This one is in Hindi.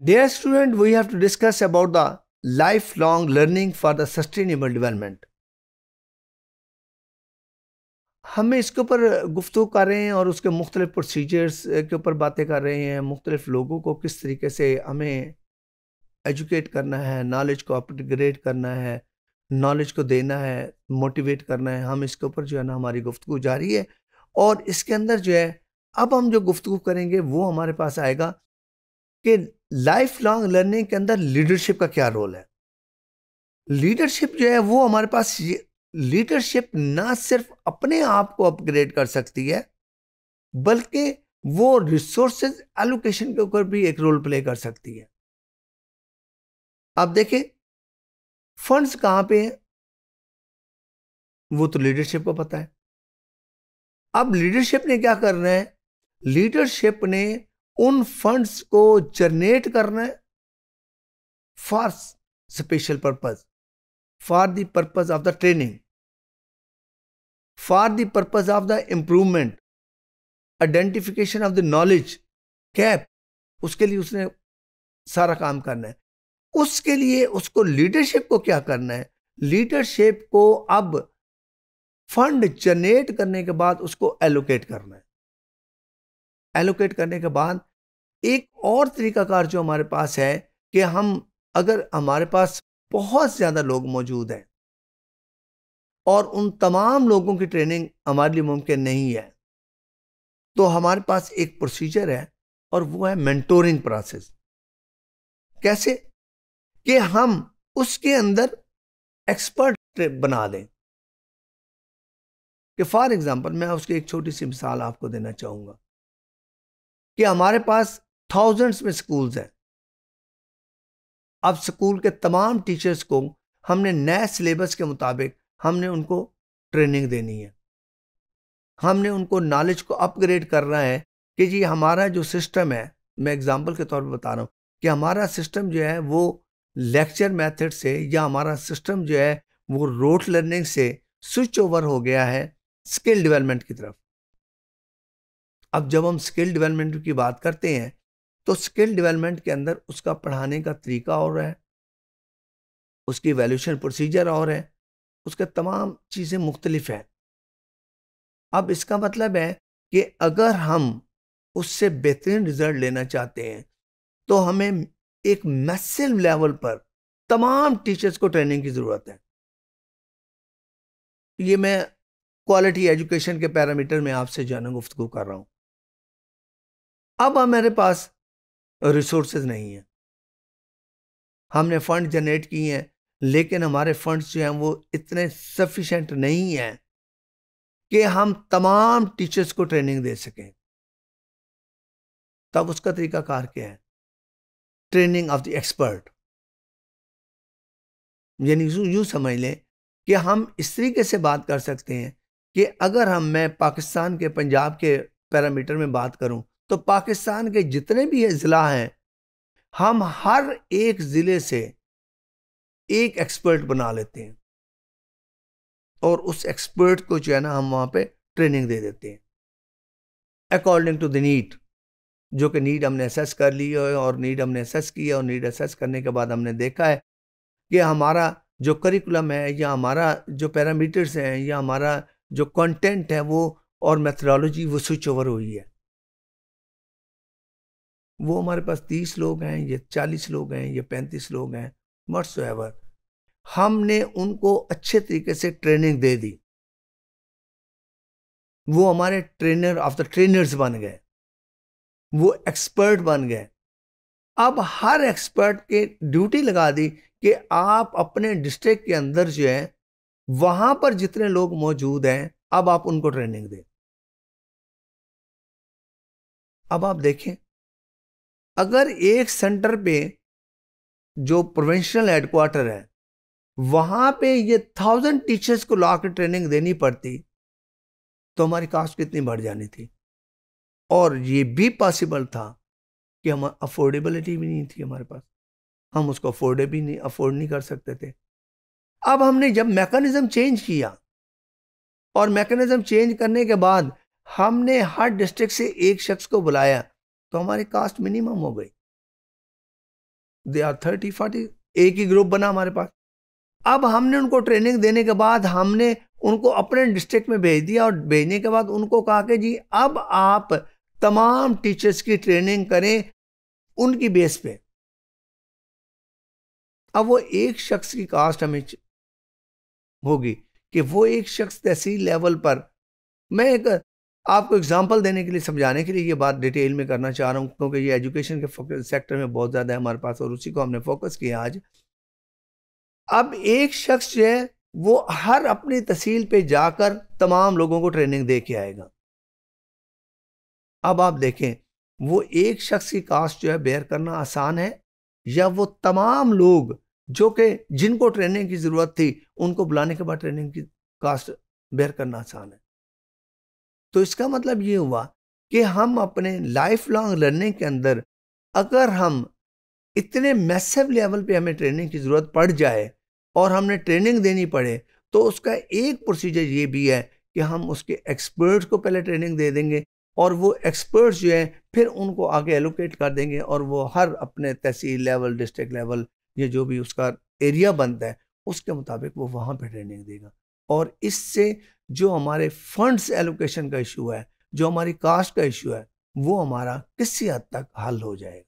Dear student, we have to discuss about the lifelong learning for the sustainable development. हम इसके ऊपर गुफ्तु कर रहे हैं और उसके मुख्तलिफ प्रोसीजर्स के ऊपर बातें कर रहे हैं मुख्तलिफ लोगों को किस तरीके से हमें एजुकेट करना है नॉलेज को अपग्रेड करना है नॉलेज को देना है मोटिवेट करना है हम इसके ऊपर जो है ना हमारी गुफ्तु जारी है और इसके अंदर जो है अब हम जो गुफ्तु करेंगे वो हमारे पास आएगा कि लाइफ लॉन्ग लर्निंग के अंदर लीडरशिप का क्या रोल है लीडरशिप जो है वो हमारे पास लीडरशिप ना सिर्फ अपने आप को अपग्रेड कर सकती है बल्कि वो रिसोर्सेज एलोकेशन के ऊपर भी एक रोल प्ले कर सकती है आप देखें फंड्स कहां पे हैं वो तो लीडरशिप को पता है अब लीडरशिप ने क्या करना है लीडरशिप ने उन फंड्स को जनरेट करना है for special purpose for the purpose of the training for the purpose of the improvement identification of the knowledge gap उसके लिए उसने सारा काम करना है उसके लिए उसको लीडरशिप को क्या करना है लीडरशिप को अब फंड जनरेट करने के बाद उसको एलोकेट करना है एलोकेट करने के बाद एक और तरीकाकार जो हमारे पास है कि हम अगर हमारे पास बहुत ज़्यादा लोग मौजूद हैं और उन तमाम लोगों की ट्रेनिंग हमारे लिए मुमकिन नहीं है तो हमारे पास एक प्रोसीजर है और वो है मेंटोरिंग प्रोसेस कैसे कि हम उसके अंदर एक्सपर्ट बना दें कि फॉर एग्जांपल मैं उसकी एक छोटी सी मिसाल आपको देना चाहूंगा कि हमारे पास थाउजेंड्स में स्कूल्स हैं अब स्कूल के तमाम टीचर्स को हमने नए सिलेबस के मुताबिक हमने उनको ट्रेनिंग देनी है हमने उनको नॉलेज को अपग्रेड करना है कि जी हमारा जो सिस्टम है मैं एग्जांपल के तौर पर बता रहा हूँ कि हमारा सिस्टम जो है वो लेक्चर मेथड से या हमारा सिस्टम जो है वो रोट लर्निंग से स्विच ओवर हो गया है स्किल डेवलपमेंट की तरफ अब जब हम स्किल डेवलपमेंट की बात करते हैं तो स्किल डेवलपमेंट के अंदर उसका पढ़ाने का तरीका और है उसकी वैल्यूशन प्रोसीजर और है उसके तमाम चीज़ें मुख्तलिफ हैं अब इसका मतलब है कि अगर हम उससे बेहतरीन रिजल्ट लेना चाहते हैं तो हमें एक मैसिव लेवल पर तमाम टीचर्स को ट्रेनिंग की ज़रूरत है ये मैं क्वालिटी एजुकेशन के पैरामीटर में आपसे जाना गुफ्तु कर रहा हूँ अब हमारे पास रिसोर्सेज नहीं हैं हमने फ़ंड जनरेट किए हैं लेकिन हमारे फंड्स जो हैं वो इतने सफिशेंट नहीं हैं कि हम तमाम टीचर्स को ट्रेनिंग दे सकें तब उसका तरीका कार क्या है ट्रेनिंग ऑफ द एक्सपर्ट यानी यूं समझ लें कि हम इस तरीके से बात कर सकते हैं कि अगर हम मैं पाकिस्तान के पंजाब के पैरामीटर में बात करूं तो पाकिस्तान के जितने भी है ज़िला हैं हम हर एक ज़िले से एक एक्सपर्ट बना लेते हैं और उस एक्सपर्ट को जो है ना हम वहाँ पे ट्रेनिंग दे देते हैं अकॉर्डिंग टू द नीड जो कि नीड हमने असेस कर ली है और नीड हमने असेस है और नीड असेस करने के बाद हमने देखा है कि हमारा जो करिकुलम है या हमारा जो पैरामीटर्स हैं या हमारा जो कंटेंट है वो और मेथडोलॉजी वो स्विच ओवर हुई है वो हमारे पास तीस लोग हैं ये चालीस लोग हैं ये पैंतीस लोग हैं वट्स एवर हमने उनको अच्छे तरीके से ट्रेनिंग दे दी वो हमारे ट्रेनर ऑफ द ट्रेनर्स बन गए वो एक्सपर्ट बन गए अब हर एक्सपर्ट के ड्यूटी लगा दी कि आप अपने डिस्ट्रिक्ट के अंदर जो है वहां पर जितने लोग मौजूद हैं अब आप उनको ट्रेनिंग दें अब आप देखें अगर एक सेंटर पे जो प्रोवेंशनल हेडक्वार्टर है वहाँ पे ये थाउजेंड टीचर्स को ला ट्रेनिंग देनी पड़ती तो हमारी कास्ट कितनी बढ़ जानी थी और ये भी पॉसिबल था कि हम अफोर्डेबिलिटी भी नहीं थी हमारे पास हम उसको अफोर्डे भी नहीं अफोर्ड नहीं कर सकते थे अब हमने जब मैकेनिज़्म चेंज किया और मैकेनिज़्म चेंज करने के बाद हमने हर डिस्ट्रिक्ट से एक शख्स को बुलाया तो हमारी कास्ट मिनिमम हो गई दे आर थर्टी फोर्टी एक ही ग्रुप बना हमारे पास अब हमने उनको ट्रेनिंग देने के बाद हमने उनको अपने डिस्ट्रिक्ट में भेज दिया और भेजने के बाद उनको कहा कि जी अब आप तमाम टीचर्स की ट्रेनिंग करें उनकी बेस पे अब वो एक शख्स की कास्ट हमें होगी कि वो एक शख्स तहसील लेवल पर मैं एक आपको एग्जांपल देने के लिए समझाने के लिए ये बात डिटेल में करना चाह रहा हूँ क्योंकि ये एजुकेशन के सेक्टर में बहुत ज़्यादा है हमारे पास और उसी को हमने फोकस किया आज अब एक शख्स जो है वो हर अपनी तहसील पे जाकर तमाम लोगों को ट्रेनिंग दे के आएगा अब आप देखें वो एक शख्स की कास्ट जो है बेयर करना आसान है या वो तमाम लोग जो कि जिनको ट्रेनिंग की ज़रूरत थी उनको बुलाने के बाद ट्रेनिंग की कास्ट बेयर करना आसान है तो इसका मतलब ये हुआ कि हम अपने लाइफ लॉन्ग लर्निंग के अंदर अगर हम इतने मैसिव लेवल पे हमें ट्रेनिंग की ज़रूरत पड़ जाए और हमने ट्रेनिंग देनी पड़े तो उसका एक प्रोसीजर ये भी है कि हम उसके एक्सपर्ट्स को पहले ट्रेनिंग दे देंगे और वो एक्सपर्ट्स जो हैं फिर उनको आगे एलोकेट कर देंगे और वो हर अपने तहसील लेवल डिस्ट्रिक्ट लेवल या जो भी उसका एरिया बनता है उसके मुताबिक वो वहाँ पर ट्रेनिंग देगा और इससे जो हमारे फंड्स एलोकेशन का इशू है जो हमारी कास्ट का इशू है वो हमारा किसी हद तक हल हो जाएगा